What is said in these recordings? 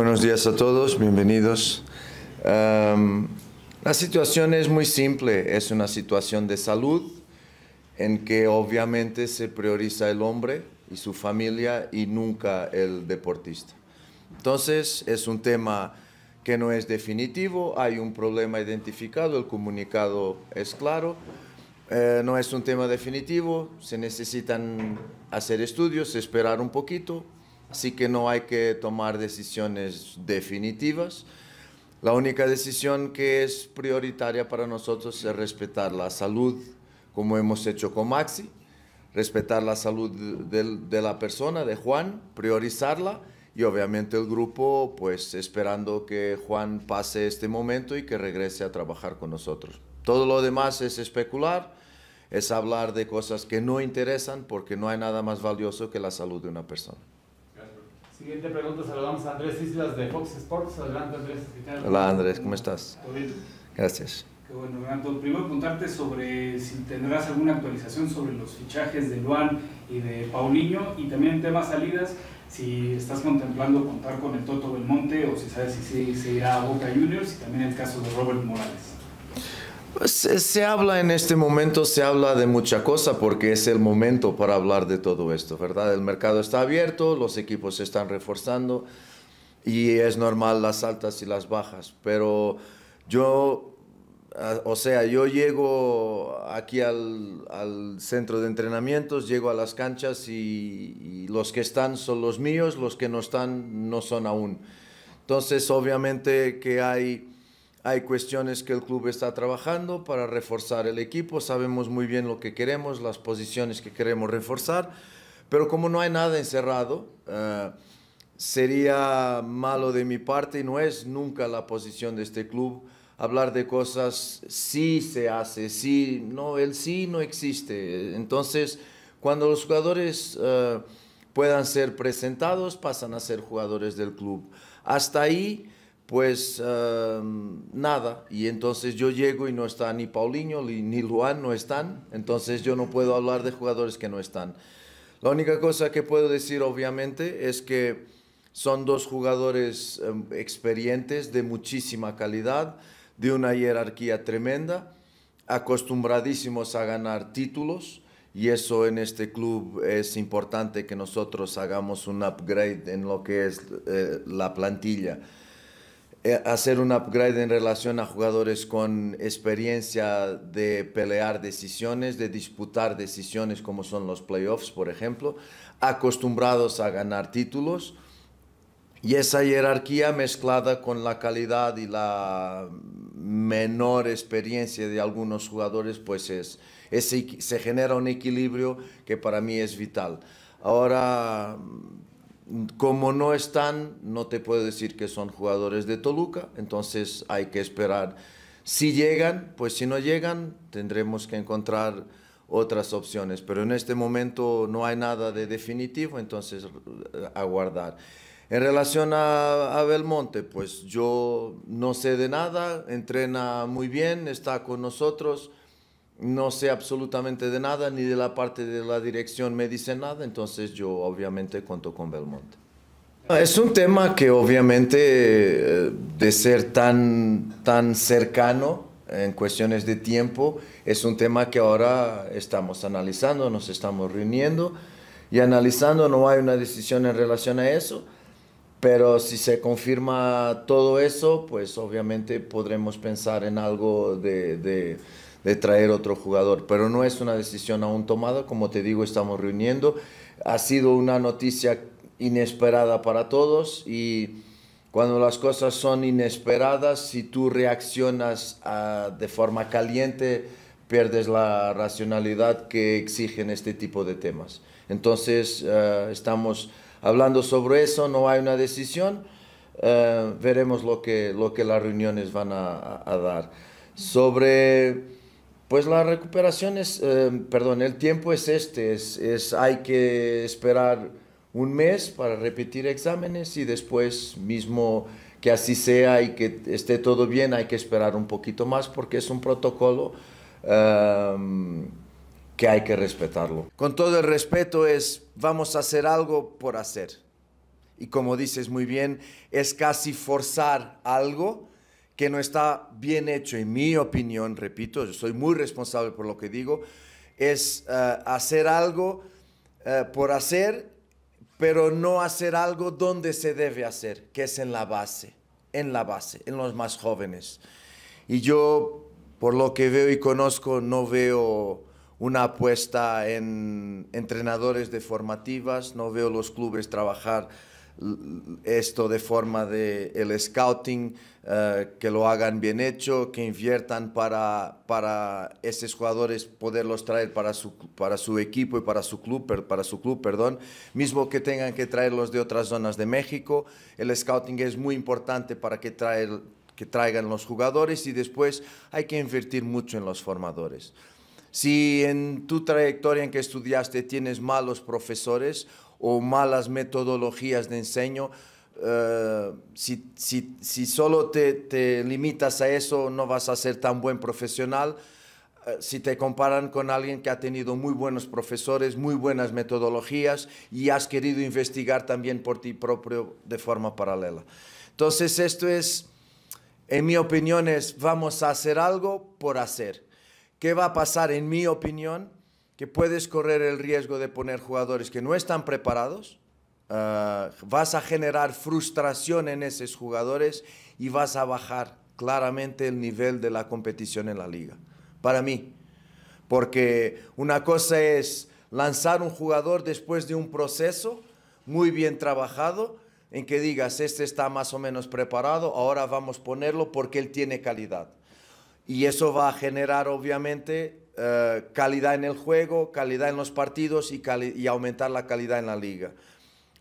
Buenos días a todos, bienvenidos. la situación es muy simple, es una situación de salud en que obviamente se prioriza el hombre y su familia y nunca el deportista. Entonces es un tema que no es definitivo, hay un problema identificado, el comunicado es claro, eh, no es un tema definitivo, se necesitan hacer estudios, esperar un poquito, Así que no hay que tomar decisiones definitivas. La única decisión que es prioritaria para nosotros es respetar la salud, como hemos hecho con Maxi, respetar la salud de, la persona, de Juan, priorizarla y obviamente el grupo, pues esperando que Juan pase este momento y que regrese a trabajar con nosotros. Todo lo demás es especular, es hablar de cosas que no interesan porque no hay nada más valioso que la salud de una persona. Siguiente pregunta, saludamos a Andrés Islas de Fox Sports. Adelante Andrés. Hola Andrés, ¿cómo estás? Gracias. Qué bueno, Renato. Primero preguntarte sobre si tendrás alguna actualización sobre los fichajes de Luan y de Paulinho y también temas salidas, si estás contemplando contar con el Toto Belmonte o si sabes si se irá a Boca Juniors y también el caso de Robert Morales. Pues, eh, se, habla en este momento, se habla de mucha cosa porque es el momento para hablar de todo esto, ¿verdad? El mercado está abierto, los equipos se están reforzando y es normal las altas y las bajas, pero yo, ah, o sea, yo llego aquí al, centro de entrenamientos, llego a las canchas y los que están son los míos, los que no están no son aún. Entonces, obviamente que hay hay cuestiones que el club está trabajando para reforzar el equipo, sabemos muy bien lo que queremos, las posiciones que queremos reforzar, pero como no hay nada encerrado, eh, sería malo de mi parte y no es nunca la posición de este club hablar de cosas sí se hace, sí, no, el sí no existe. Entonces, cuando los jugadores eh, puedan ser presentados, pasan a ser jugadores del club. Hasta ahí pues em, nada. Y entonces yo llego y no está ni Paulinho ni Luan, no están. Entonces yo no puedo hablar de jugadores que no están. La única cosa que puedo decir, obviamente, es que son dos jugadores em, experientes de muchísima calidad, de una jerarquía tremenda, acostumbradísimos a ganar títulos. Y eso en este club es importante que nosotros hagamos un upgrade en lo que es eh, la plantilla eh, hacer un upgrade en relación a jugadores con experiencia de pelear decisiones, de disputar decisiones como son los playoffs, por ejemplo, acostumbrados a ganar títulos. Y esa jerarquía mezclada con la calidad y la menor experiencia de algunos jugadores, pues se genera un equilibrio que para mí es vital. Ahora, como no están, no te puedo decir que son jugadores de Toluca, entonces hay que esperar. Si llegan, pues si no llegan, tendremos que encontrar otras opciones, pero en este momento no hay nada de definitivo, entonces aguardar. En relación a, a Belmonte, pues yo no sé de nada, entrena muy bien, está con nosotros no sé absolutamente de nada, ni de la parte de la dirección me dice nada, entonces yo obviamente cuento con Belmonte. Es un tema que obviamente eh, de ser tan, tan cercano en cuestiones de tiempo, es un tema que ahora estamos analizando, nos estamos reuniendo y analizando, no hay una decisión en relación a eso, pero si se confirma todo eso, pues obviamente podremos pensar en algo de de traer otro jugador. Pero no es una decisión aún tomada, como te digo, estamos reuniendo. Ha sido una noticia inesperada para todos y cuando las cosas son inesperadas, si tú reaccionas ah, de forma caliente, pierdes la racionalidad que exigen este tipo de temas. Entonces, ah, estamos hablando sobre eso, no hay una decisión, ah, veremos lo que, lo que las reuniones van a dar. Sobre pues la recuperación es, em, perdón, el tiempo es este, es, hay que esperar un mes para repetir exámenes y después mismo que así sea y que esté todo bien, hay que esperar un poquito más porque es un protocolo em, que hay que respetarlo. Con todo el respeto es, vamos a hacer algo por hacer. Y como dices muy bien, es casi forzar algo que no está bien hecho, en mi opinión, repito, yo soy muy responsable por lo que digo, es eh, hacer algo eh, por hacer, pero no hacer algo donde se debe hacer, que es en la base, en la base, en los más jóvenes. Y yo, por lo que veo y conozco, no veo una apuesta en entrenadores de formativas, no veo los clubes trabajar esto de forma de el scouting, eh, que lo hagan bien hecho, que inviertan para, para esos jugadores poderlos traer para su, para su equipo y para su club, para su club, perdón, mismo que tengan que traerlos de otras zonas de México. El scouting es muy importante para que traer, que traigan los jugadores y después hay que invertir mucho en los formadores. Si en tu trayectoria en que estudiaste tienes malos profesores o malas metodologías de enseño. Eh, si, solo te, limitas a eso, no vas a ser tan buen profesional. Eh, si te comparan con alguien que ha tenido muy buenos profesores, muy buenas metodologías y has querido investigar también por ti propio de forma paralela. Entonces esto es, en mi opinión, es vamos a hacer algo por hacer. ¿Qué va a pasar en mi opinión? que puedes correr el riesgo de poner jugadores que no están preparados, ah, vas a generar frustración en esos jugadores y vas a bajar claramente el nivel de la competición en la liga. Para mí, porque una cosa es lanzar un jugador después de un proceso muy bien trabajado, en que digas, este está más o menos preparado, ahora vamos a ponerlo porque él tiene calidad. Y eso va a generar obviamente eh, calidad en el juego, calidad en los partidos y, aumentar la calidad en la liga.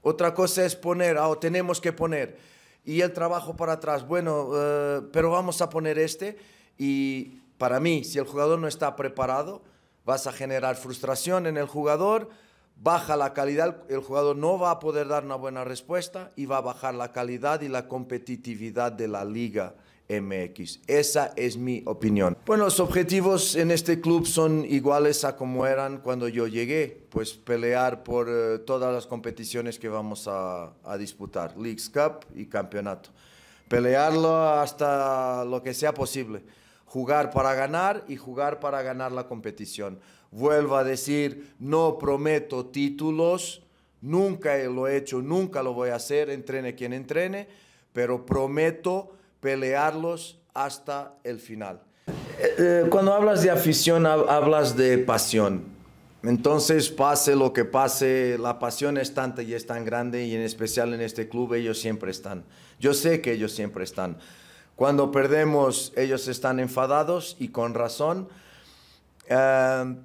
Otra cosa es poner, ah, o tenemos que poner, y el trabajo para atrás, bueno, eh, pero vamos a poner este, y para mí, si el jugador no está preparado, vas a generar frustración en el jugador, baja la calidad, el jugador no va a poder dar una buena respuesta y va a bajar la calidad y la competitividad de la liga. MX. Esa es mi opinión. Bueno, los objetivos en este club son iguales a como eran cuando yo llegué, pues pelear por eh, todas las competiciones que vamos a, a disputar, Leagues Cup y campeonato. Pelearlo hasta lo que sea posible. Jugar para ganar y jugar para ganar la competición. Vuelvo a decir, no prometo títulos, nunca lo he hecho, nunca lo voy a hacer, entrene quien entrene, pero prometo pelearlos hasta el final. Eh, eh, cuando hablas de afición, hablas de pasión. Entonces, pase lo que pase, la pasión es tanta y es tan grande y en especial en este club ellos siempre están. Yo sé que ellos siempre están. Cuando perdemos, ellos están enfadados y con razón, eh,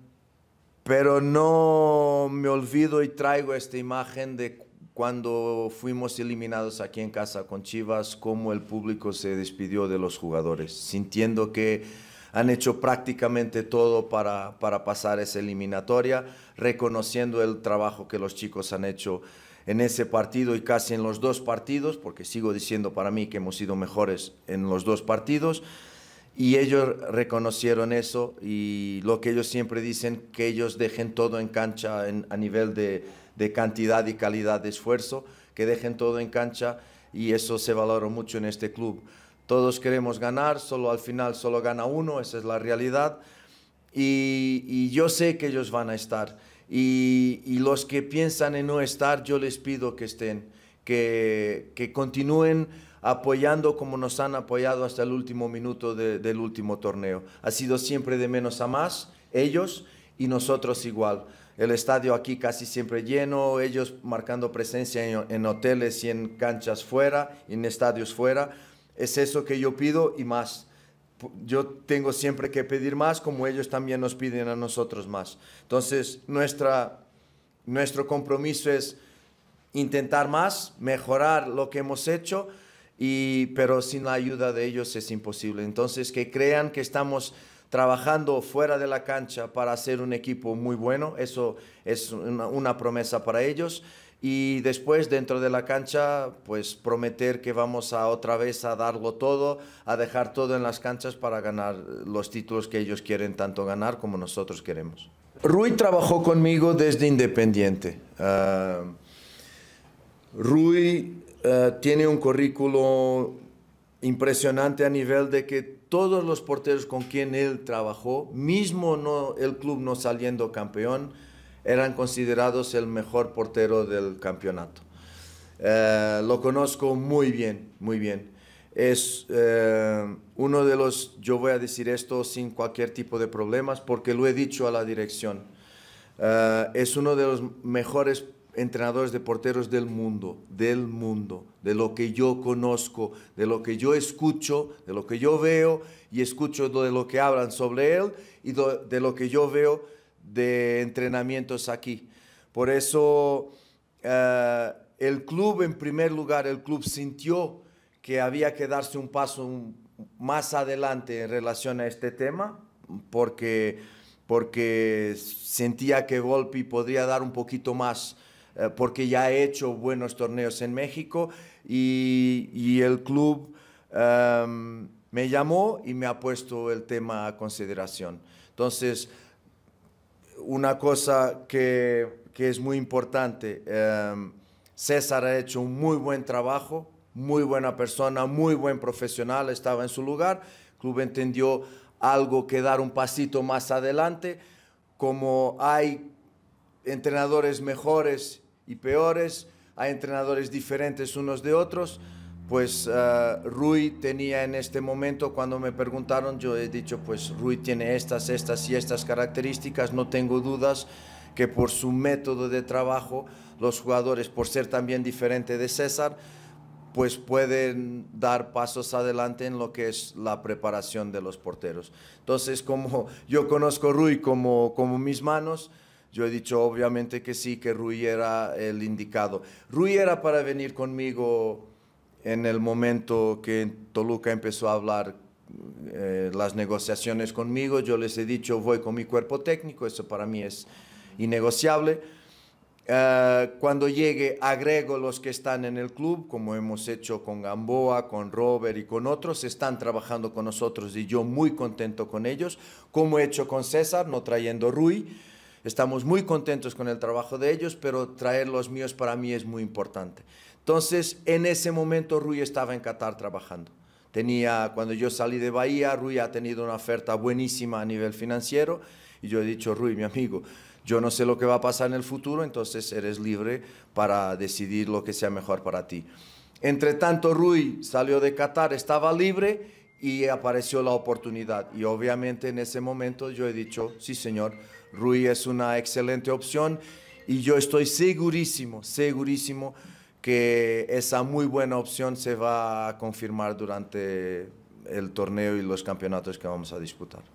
pero no me olvido y traigo esta imagen de cuando fuimos eliminados aquí en casa con Chivas, cómo el público se despidió de los jugadores, sintiendo que han hecho prácticamente todo para, para pasar esa eliminatoria, reconociendo el trabajo que los chicos han hecho en ese partido y casi en los dos partidos, porque sigo diciendo para mí que hemos sido mejores en los dos partidos y ellos reconocieron eso y lo que ellos siempre dicen, que ellos dejen todo en cancha a nivel de, cantidad y calidad de esfuerzo, que dejen todo en cancha y eso se valoró mucho en este club. Todos queremos ganar, solo al final solo gana uno, esa es la realidad. Y, yo sé que ellos van a estar. Y, los que piensan en no estar, yo les pido que estén, que continúen apoyando como nos han apoyado hasta el último minuto del último torneo. Ha sido siempre de menos a más, ellos y nosotros igual. El estadio aquí casi siempre lleno, ellos marcando presencia en, hoteles y en canchas fuera, en estadios fuera. Es eso que yo pido y más yo tengo siempre que pedir más, como ellos también nos piden a nosotros más. Entonces, nuestra, nuestro compromiso es intentar más, mejorar lo que hemos hecho, y, pero sin la ayuda de ellos es imposible. Entonces, que crean que estamos trabajando fuera de la cancha para hacer un equipo muy bueno, eso es una, promesa para ellos. Y después, dentro de la cancha, pues prometer que vamos a otra vez a darlo todo, a dejar todo en las canchas para ganar los títulos que ellos quieren tanto ganar como nosotros queremos. Rui trabajó conmigo desde Independiente. Ah, Rui eh, tiene un currículo impresionante a nivel de que todos los porteros con quien él trabajó, mismo no, el club no saliendo campeón, eran considerados el mejor portero del campeonato. Eh, lo conozco muy bien, muy bien. Es eh, uno de los, yo voy a decir esto sin cualquier tipo de problemas porque lo he dicho a la dirección. es uno de los mejores entrenadores de porteros del mundo, del mundo, de lo que yo conozco, de lo que yo escucho, de lo que yo veo y escucho de lo que hablan sobre él y de lo que yo veo de entrenamientos aquí. Por eso eh, el club, en primer lugar, el club sintió que había que darse un paso más adelante en relación a este tema, porque, porque sentía que Volpi podría dar un poquito más eh, porque ya ha hecho buenos torneos en México y, el club em, me llamó y me ha puesto el tema a consideración. Entonces, una cosa que, que es muy importante, em, César ha hecho un muy buen trabajo, muy buena persona, muy buen profesional, estaba en su lugar, el club entendió algo que dar un pasito más adelante, como hay entrenadores mejores y peores, hay entrenadores diferentes unos de otros. Pues ah, Rui tenía en este momento, cuando me preguntaron, yo he dicho, pues Rui tiene estas, estas y estas características, no tengo dudas que por su método de trabajo, los jugadores, por ser también diferente de César, pues pueden dar pasos adelante en lo que es la preparación de los porteros. Entonces, como yo conozco a Rui como, como mis manos, yo he dicho obviamente que sí, que Rui era el indicado. Rui era para venir conmigo en el momento que Toluca empezó a hablar eh, las negociaciones conmigo. Yo les he dicho, voy con mi cuerpo técnico, eso para mí es innegociable. Eh, cuando llegue, agrego los que están en el club, como hemos hecho con Gamboa, con Robert y con otros. Están trabajando con nosotros y yo muy contento con ellos, como he hecho con César, no trayendo Rui. Estamos muy contentos con el trabajo de ellos, pero traer los míos para mí es muy importante. Entonces, en ese momento Rui estaba en Qatar trabajando. Tenía, cuando yo salí de Bahía, Rui ha tenido una oferta buenísima a nivel financiero y yo he dicho, Rui, mi amigo, yo no sé lo que va a pasar en el futuro, entonces eres libre para decidir lo que sea mejor para ti. Entre tanto, Rui salió de Qatar, estaba libre y apareció la oportunidad. Y obviamente en ese momento yo he dicho, sí señor, Rui es una excelente opción y yo estoy segurísimo, segurísimo que esa muy buena opción se va a confirmar durante el torneo y los campeonatos que vamos a disputar.